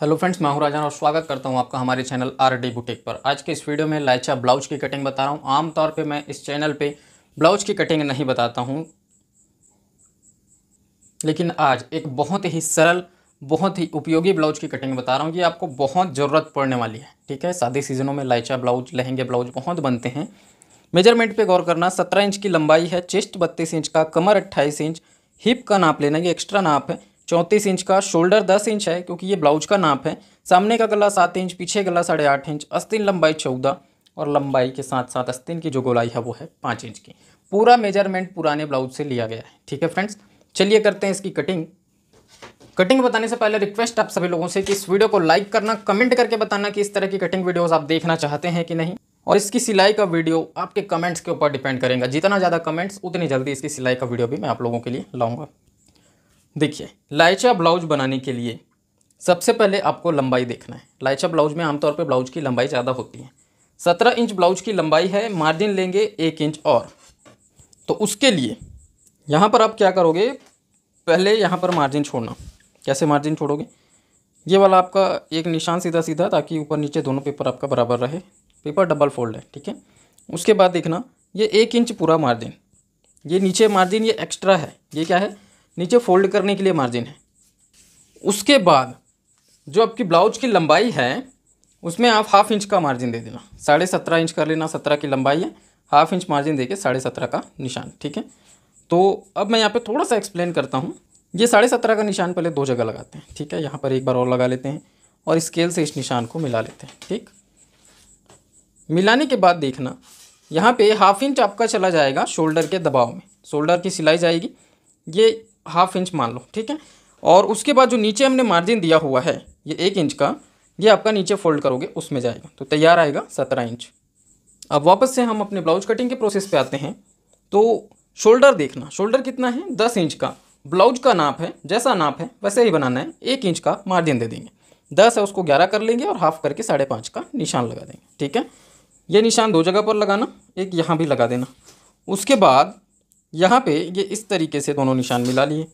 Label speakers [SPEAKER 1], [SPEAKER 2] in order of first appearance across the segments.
[SPEAKER 1] hello friends मैं हूं राजन और स्वागत करता हूं आपका हमारे चैनल आर डी बुटीक पर आज के इस वीडियो में लाइचा ब्लाउज की कटिंग बता रहा हूं आमतौर पे मैं इस चैनल पे ब्लाउज की कटिंग नहीं बताता हूं लेकिन आज एक बहुत ही सरल बहुत ही उपयोगी ब्लाउज की कटिंग बता रहा हूँ ये आपको बहुत ज़रूरत पड़ने वाली है ठीक है शादी सीजनों में लाइचा ब्लाउज लहंगे ब्लाउज बहुत बनते हैं मेजरमेंट पर गौर करना सत्रह इंच की लंबाई है चेस्ट बत्तीस इंच का कमर अट्ठाईस इंच हिप का नाप लेना ये एक्स्ट्रा नाप है चौंतीस इंच का शोल्डर दस इंच है क्योंकि ये ब्लाउज का नाप है सामने का गला सात इंच पीछे गला साढ़े आठ इंच अस्तिन लंबाई चौदह और लंबाई के साथ साथ अस्तिन की जो गोलाई है वो है पाँच इंच की पूरा मेजरमेंट पुराने ब्लाउज से लिया गया है ठीक है फ्रेंड्स चलिए करते हैं इसकी कटिंग कटिंग बताने से पहले रिक्वेस्ट आप सभी लोगों से कि इस वीडियो को लाइक करना कमेंट करके बताना कि इस तरह की कटिंग वीडियोस आप देखना चाहते हैं कि नहीं और इसकी सिलाई का वीडियो आपके कमेंट्स के ऊपर डिपेंड करेगा जितना ज़्यादा कमेंट्स उतनी जल्दी इसकी सिलाई का वीडियो भी मैं आप लोगों के लिए लाऊंगा देखिए लाइचा ब्लाउज बनाने के लिए सबसे पहले आपको लंबाई देखना है लाइचा ब्लाउज में आमतौर पर ब्लाउज की लंबाई ज़्यादा होती है सत्रह इंच ब्लाउज की लंबाई है मार्जिन लेंगे एक इंच और तो उसके लिए यहाँ पर आप क्या करोगे पहले यहाँ पर मार्जिन छोड़ना कैसे मार्जिन छोड़ोगे ये वाला आपका एक निशान सीधा सीधा ताकि ऊपर नीचे दोनों पेपर आपका बराबर रहे पेपर डबल फोल्ड है ठीक है उसके बाद देखना ये एक इंच पूरा मार्जिन ये नीचे मार्जिन ये एक्स्ट्रा है ये क्या है नीचे फोल्ड करने के लिए मार्जिन है उसके बाद जो आपकी ब्लाउज की लंबाई है उसमें आप हाफ इंच का मार्जिन दे देना साढ़े सत्रह इंच कर लेना सत्रह की लंबाई है हाफ इंच मार्जिन देके साढ़े सत्रह का निशान ठीक है तो अब मैं यहाँ पे थोड़ा सा एक्सप्लेन करता हूँ ये साढ़े सत्रह का निशान पहले दो जगह लगाते हैं ठीक है यहाँ पर एक बार और लगा लेते हैं और स्केल से इस निशान को मिला लेते हैं ठीक मिलाने के बाद देखना यहाँ पर हाफ इंच आपका चला जाएगा शोल्डर के दबाव में शोल्डर की सिलाई जाएगी ये हाफ इंच मान लो ठीक है और उसके बाद जो नीचे हमने मार्जिन दिया हुआ है ये एक इंच का ये आपका नीचे फोल्ड करोगे उसमें जाएगा तो तैयार आएगा सत्रह इंच अब वापस से हम अपने ब्लाउज कटिंग के प्रोसेस पे आते हैं तो शोल्डर देखना शोल्डर कितना है दस इंच का ब्लाउज का नाप है जैसा नाप है वैसे ही बनाना है एक इंच का मार्जिन दे देंगे दस है उसको ग्यारह कर लेंगे और हाफ करके साढ़े पाँच का निशान लगा देंगे ठीक है ये निशान दो जगह पर लगाना एक यहाँ भी लगा देना उसके बाद यहाँ पे ये इस तरीके से दोनों निशान मिला लिए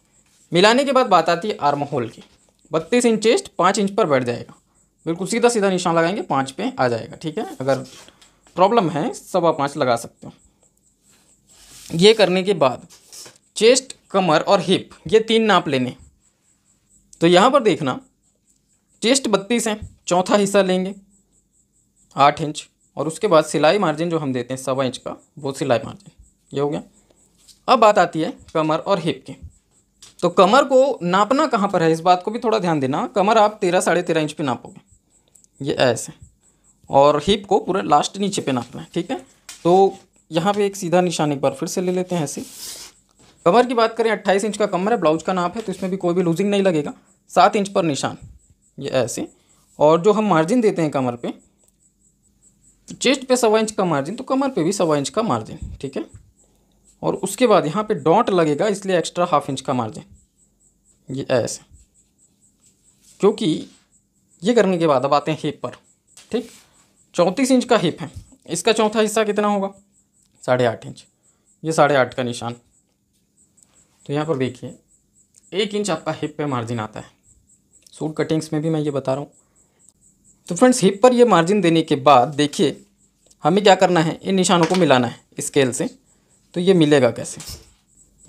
[SPEAKER 1] मिलाने के बाद बात आती है आर्म होल की बत्तीस इंच चेस्ट पाँच इंच पर बैठ जाएगा बिल्कुल सीधा सीधा निशान लगाएंगे पाँच पे आ जाएगा ठीक है अगर प्रॉब्लम है सवा पाँच लगा सकते हो ये करने के बाद चेस्ट कमर और हिप ये तीन नाप लेने तो यहाँ पर देखना चेस्ट बत्तीस है चौथा हिस्सा लेंगे आठ इंच और उसके बाद सिलाई मार्जिन जो हम देते हैं सवा इंच का वो सिलाई मार्जिन ये हो गया अब बात आती है कमर और हिप की तो कमर को नापना कहाँ पर है इस बात को भी थोड़ा ध्यान देना कमर आप तेरह साढ़े तेरह इंच पे नापोगे ये ऐसे और हिप को पूरा लास्ट नीचे पे नापना है ठीक है तो यहाँ पे एक सीधा निशान एक बार फिर से ले लेते हैं ऐसे कमर की बात करें अट्ठाईस इंच का कमर है ब्लाउज का नाप है तो इसमें भी कोई भी लूजिंग नहीं लगेगा सात इंच पर निशान ये ऐसे और जो हम मार्जिन देते हैं कमर पर चेस्ट पर सवा इंच का मार्जिन तो कमर पर भी सवा इंच का मार्जिन ठीक है और उसके बाद यहाँ पे डॉट लगेगा इसलिए एक्स्ट्रा हाफ इंच का मार्जिन ये ऐसे क्योंकि ये करने के बाद अब आते हैं हिप पर ठीक चौंतीस इंच का हिप है इसका चौथा हिस्सा कितना होगा साढ़े आठ इंच ये साढ़े आठ का निशान तो यहाँ पर देखिए एक इंच आपका हिप पे मार्जिन आता है सूट कटिंग्स में भी मैं ये बता रहा हूँ तो फ्रेंड्स हिप पर ये मार्जिन देने के बाद देखिए हमें क्या करना है इन निशानों को मिलाना है स्केल से तो ये मिलेगा कैसे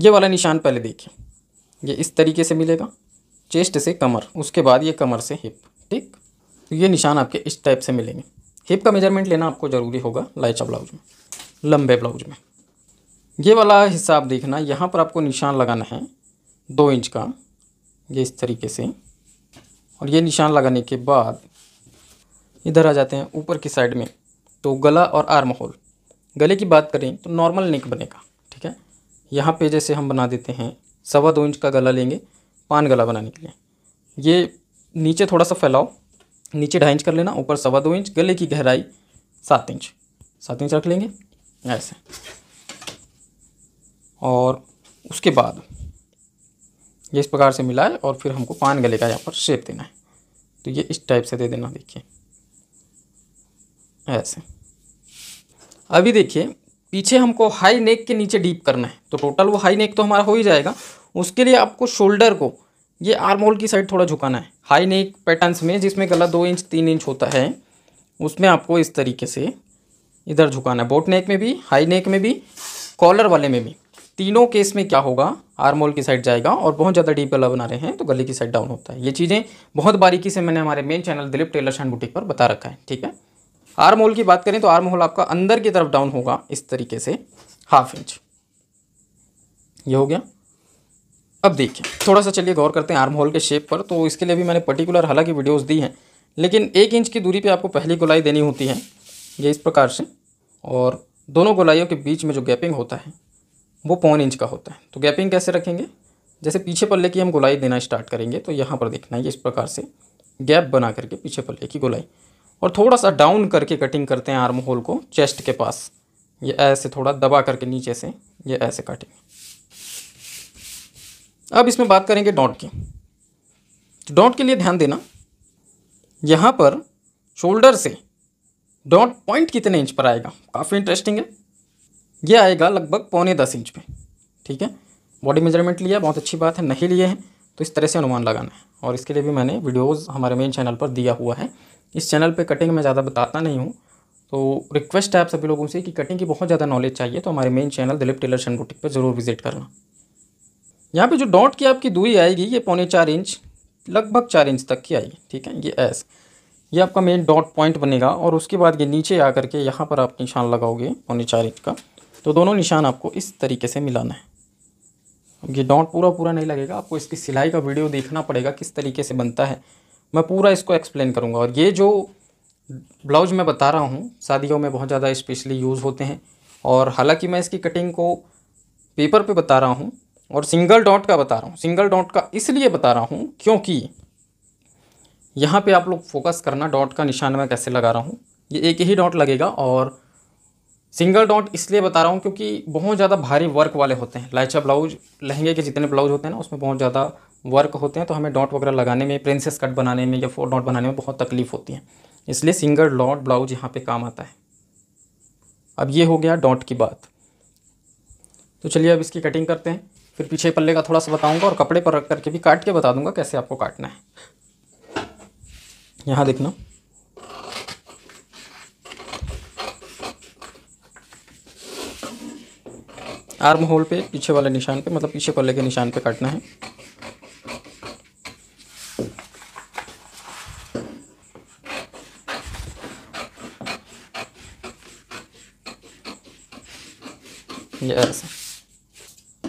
[SPEAKER 1] ये वाला निशान पहले देखिए ये इस तरीके से मिलेगा चेस्ट से कमर उसके बाद ये कमर से हिप ठीक तो ये निशान आपके इस टाइप से मिलेंगे हिप का मेजरमेंट लेना आपको ज़रूरी होगा लाइचा ब्लाउज में लंबे ब्लाउज में ये वाला हिस्सा आप देखना यहाँ पर आपको निशान लगाना है दो इंच का ये इस तरीके से और ये निशान लगाने के बाद इधर आ जाते हैं ऊपर की साइड में तो गला और आर्म होल गले की बात करें तो नॉर्मल नेक बनेगा ठीक है यहाँ पे जैसे हम बना देते हैं सवा दो इंच का गला लेंगे पान गला बनाने के लिए ये नीचे थोड़ा सा फैलाओ नीचे ढाई इंच कर लेना ऊपर सवा दो इंच गले की गहराई सात इंच सात इंच रख लेंगे ऐसे और उसके बाद ये इस प्रकार से मिलाए और फिर हमको पान गले का यहाँ पर शेप देना है तो ये इस टाइप से दे देना देखिए ऐसे अभी देखिए पीछे हमको हाई नेक के नीचे डीप करना है तो टोटल वो हाई नेक तो हमारा हो ही जाएगा उसके लिए आपको शोल्डर को ये आर्म होल की साइड थोड़ा झुकाना है हाई नेक पैटर्न्स में जिसमें गला दो इंच तीन इंच होता है उसमें आपको इस तरीके से इधर झुकाना है बोट नेक में भी हाई नेक में भी कॉलर वाले में भी तीनों केस में क्या होगा आर्मोल की साइड जाएगा और बहुत ज़्यादा डीप गला बना रहे हैं तो गले की साइड डाउन होता है ये चीज़ें बहुत बारीकी से मैंने हमारे मेन चैनल दिलीप टेलर शैंड बुटीक पर बता रखा है ठीक है आर्म होल की बात करें तो आर्म होल आपका अंदर की तरफ डाउन होगा इस तरीके से हाफ इंच ये हो गया अब देखिए थोड़ा सा चलिए गौर करते हैं आर्म होल के शेप पर तो इसके लिए भी मैंने पर्टिकुलर हालांकि वीडियोस दी हैं लेकिन एक इंच की दूरी पे आपको पहली गोलाई देनी होती है ये इस प्रकार से और दोनों गोलाइयों के बीच में जो गैपिंग होता है वो पौन इंच का होता है तो गैपिंग कैसे रखेंगे जैसे पीछे पल्ले की हम गोलाई देना स्टार्ट करेंगे तो यहाँ पर देखना है इस प्रकार से गैप बना करके पीछे पल्ले की गोलाई और थोड़ा सा डाउन करके कटिंग करते हैं आर्म होल को चेस्ट के पास ये ऐसे थोड़ा दबा करके नीचे से ये ऐसे काटेंगे अब इसमें बात करेंगे डॉट की डॉट के लिए ध्यान देना यहाँ पर शोल्डर से डॉट पॉइंट कितने इंच पर आएगा काफ़ी इंटरेस्टिंग है ये आएगा लगभग पौने दस इंच पे ठीक है बॉडी मेजरमेंट लिया बहुत अच्छी बात है नहीं लिए हैं तो इस तरह से अनुमान लगाना है और इसके लिए भी मैंने वीडियोस हमारे मेन चैनल पर दिया हुआ है इस चैनल पे कटिंग मैं ज़्यादा बताता नहीं हूँ तो रिक्वेस्ट है आप सभी लोगों से कि कटिंग की बहुत ज़्यादा नॉलेज चाहिए तो हमारे मेन चैनल दिलीप टेलर शन बुटिक पर ज़रूर विजिट करना यहाँ पे जो डॉट की आपकी दूरी आएगी ये पौने चार इंच लगभग चार इंच तक की आएगी ठीक है ये एस ये आपका मेन डॉट पॉइंट बनेगा और उसके बाद ये नीचे आ करके यहाँ पर आप निशान लगाओगे पौने चार इंच का तो दोनों निशान आपको इस तरीके से मिलाना है ये डॉट पूरा पूरा नहीं लगेगा आपको इसकी सिलाई का वीडियो देखना पड़ेगा किस तरीके से बनता है मैं पूरा इसको एक्सप्लेन करूँगा और ये जो ब्लाउज मैं बता रहा हूँ शादियों में बहुत ज़्यादा स्पेशली यूज़ होते हैं और हालांकि मैं इसकी कटिंग को पेपर पे बता रहा हूँ और सिंगल डॉट का बता रहा हूँ सिंगल डॉट का इसलिए बता रहा हूँ क्योंकि यहाँ पे आप लोग फोकस करना डॉट का निशान मैं कैसे लगा रहा हूँ ये एक ही डॉट लगेगा और सिंगल डॉट इसलिए बता रहा हूँ क्योंकि बहुत ज़्यादा भारी वर्क वाले होते हैं लाइचा ब्लाउज लहंगे के जितने ब्लाउज होते हैं ना उसमें बहुत ज़्यादा वर्क होते हैं तो हमें डॉट वगैरह लगाने में प्रिंसेस कट बनाने में या फोर डॉट बनाने में बहुत तकलीफ होती है इसलिए सिंगल डॉट ब्लाउज यहाँ पे काम आता है अब ये हो गया डॉट की बात तो चलिए अब इसकी कटिंग करते हैं फिर पीछे पल्ले का थोड़ा सा बताऊंगा और कपड़े पर रख करके भी काट के बता दूंगा कैसे आपको काटना है यहाँ देखना आर्म होल पे पीछे वाले निशान पे मतलब पीछे पल्ले के निशान पे काटना है ये ऐसा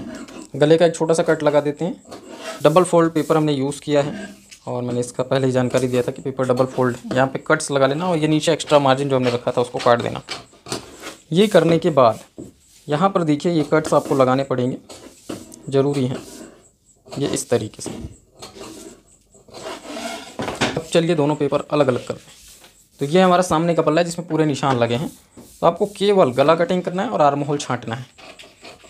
[SPEAKER 1] गले का एक छोटा सा कट लगा देते हैं डबल फोल्ड पेपर हमने यूज़ किया है और मैंने इसका पहले ही जानकारी दिया था कि पेपर डबल फोल्ड है यहाँ पर कट्स लगा लेना और ये नीचे एक्स्ट्रा मार्जिन जो हमने रखा था उसको काट देना ये करने के बाद यहाँ पर देखिए ये कट्स आपको लगाने पड़ेंगे ज़रूरी हैं ये इस तरीके से अब चलिए दोनों पेपर अलग अलग करते हैं तो ये हमारा सामने का पल्ला है जिसमें पूरे निशान लगे हैं तो आपको केवल गला कटिंग करना है और आर्म होल छाँटना है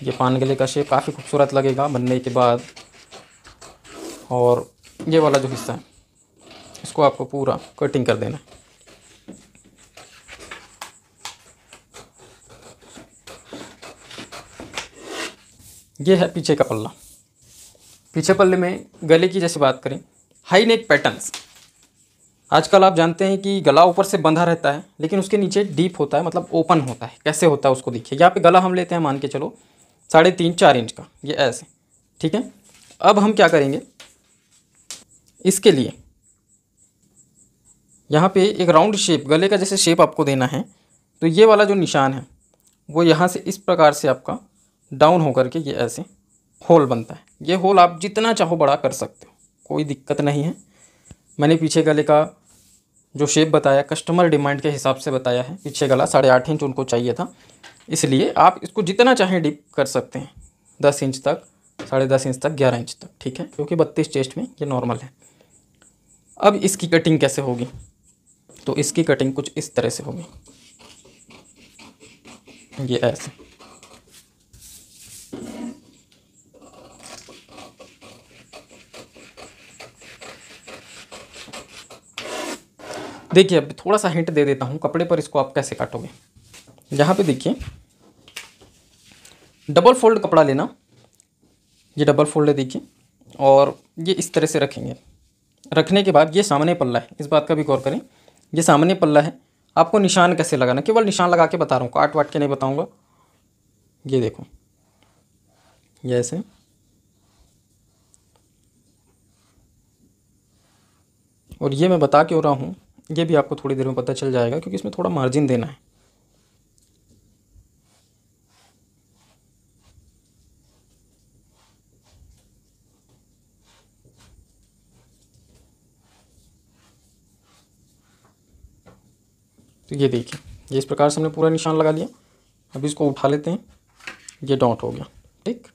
[SPEAKER 1] ये पान गले का शेप काफ़ी खूबसूरत लगेगा बनने के बाद और ये वाला जो हिस्सा है इसको आपको पूरा कटिंग कर देना है ये है पीछे का पल्ला पीछे पल्ले में गले की जैसे बात करें हाई नेक पैटर्न्स आजकल आप जानते हैं कि गला ऊपर से बंधा रहता है लेकिन उसके नीचे डीप होता है मतलब ओपन होता है कैसे होता है उसको देखिए यहाँ पे गला हम लेते हैं मान के चलो साढ़े तीन चार इंच का ये ऐसे ठीक है अब हम क्या करेंगे इसके लिए यहाँ पे एक राउंड शेप गले का जैसे शेप आपको देना है तो ये वाला जो निशान है वो यहाँ से इस प्रकार से आपका डाउन होकर के ये ऐसे होल बनता है ये होल आप जितना चाहो बड़ा कर सकते हो कोई दिक्कत नहीं है मैंने पीछे गले का जो शेप बताया कस्टमर डिमांड के हिसाब से बताया है पीछे गला साढ़े आठ इंच उनको चाहिए था इसलिए आप इसको जितना चाहें डीप कर सकते हैं दस इंच तक साढ़े दस इंच तक ग्यारह इंच तक ठीक है क्योंकि बत्तीस चेस्ट में ये नॉर्मल है अब इसकी कटिंग कैसे होगी तो इसकी कटिंग कुछ इस तरह से होगी ये ऐसे देखिए अब थोड़ा सा हिंट दे देता हूँ कपड़े पर इसको आप कैसे काटोगे यहाँ पे देखिए डबल फोल्ड कपड़ा लेना ये डबल फोल्ड है देखिए और ये इस तरह से रखेंगे रखने के बाद ये सामने पल्ला है इस बात का भी गौर करें ये सामने पल्ला है आपको निशान कैसे लगाना केवल निशान लगा के बता रहा हूँ काट वाट के नहीं बताऊँगा ये देखो ये ऐसे और ये मैं बता क्यों रहा हूँ ये भी आपको थोड़ी देर में पता चल जाएगा क्योंकि इसमें थोड़ा मार्जिन देना है तो ये देखिए ये इस प्रकार से हमने पूरा निशान लगा लिया अब इसको उठा लेते हैं ये डॉट हो गया ठीक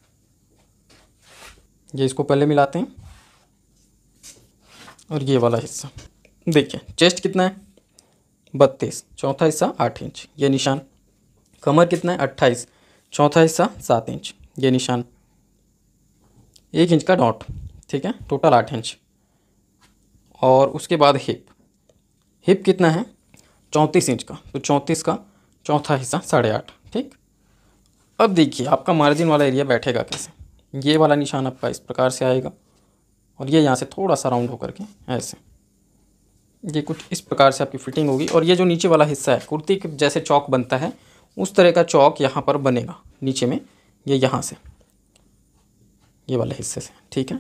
[SPEAKER 1] ये इसको पहले मिलाते हैं और ये वाला हिस्सा देखिए चेस्ट कितना है बत्तीस चौथा हिस्सा आठ इंच ये निशान कमर कितना है अट्ठाईस चौथा हिस्सा सात इंच ये निशान एक इंच का डॉट ठीक है टोटल आठ इंच और उसके बाद हिप हिप कितना है चौंतीस इंच का तो चौंतीस का चौथा हिस्सा साढ़े आठ ठीक अब देखिए आपका मार्जिन वाला एरिया बैठेगा कैसे ये वाला निशान आपका इस प्रकार से आएगा और ये यहाँ से थोड़ा सा राउंड होकर के ऐसे ये कुछ इस प्रकार से आपकी फ़िटिंग होगी और ये जो नीचे वाला हिस्सा है कुर्ती के जैसे चौक बनता है उस तरह का चौक यहाँ पर बनेगा नीचे में ये यहाँ से ये वाले हिस्से से ठीक है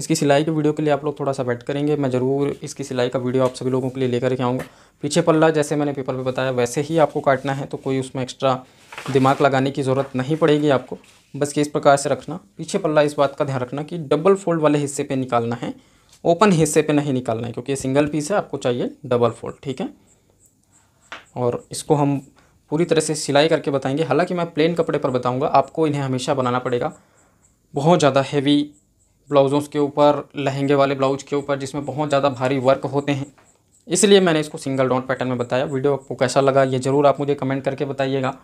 [SPEAKER 1] इसकी सिलाई के वीडियो के लिए आप लोग थोड़ा सा वेट करेंगे मैं ज़रूर इसकी सिलाई का वीडियो आप सभी लोगों के लिए लेकर के आऊँगा पीछे पल्ला जैसे मैंने पेपर पर बताया वैसे ही आपको काटना है तो कोई उसमें एक्स्ट्रा दिमाग लगाने की ज़रूरत नहीं पड़ेगी आपको बस कि इस प्रकार से रखना पीछे पल्ला इस बात का ध्यान रखना कि डबल फोल्ड वाले हिस्से पर निकालना है ओपन हिस्से पे नहीं निकालना है क्योंकि ये सिंगल पीस है आपको चाहिए डबल फोल्ड ठीक है और इसको हम पूरी तरह से सिलाई करके बताएंगे हालांकि मैं प्लेन कपड़े पर बताऊंगा आपको इन्हें हमेशा बनाना पड़ेगा बहुत ज़्यादा हैवी ब्लाउज़ों के ऊपर लहंगे वाले ब्लाउज के ऊपर जिसमें बहुत ज़्यादा भारी वर्क होते हैं इसलिए मैंने इसको सिंगल डॉट पैटर्न में बताया वीडियो आपको कैसा लगा ये ज़रूर आप मुझे कमेंट करके बताइएगा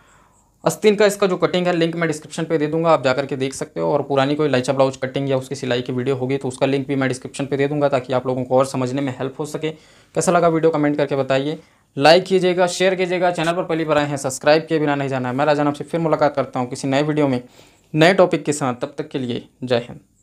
[SPEAKER 1] अस्तीन का इसका जो कटिंग है लिंक मैं डिस्क्रिप्शन पे दे दूंगा आप जाकर के देख सकते हो और पुरानी कोई लाइचा ब्लाउज कटिंग या उसकी सिलाई की वीडियो होगी तो उसका लिंक भी मैं डिस्क्रिप्शन पे दे दूंगा ताकि आप लोगों को और समझने में हेल्प हो सके कैसा लगा वीडियो कमेंट करके बताइए लाइक कीजिएगा शेयर कीजिएगा चैनल पर पहली बार आए हैं सब्सक्राइब किए बिना नहीं जाना है मैं राजा आपसे फिर मुलाकात करता हूँ किसी नए वीडियो में नए टॉपिक के साथ तब तक के लिए जय हिंद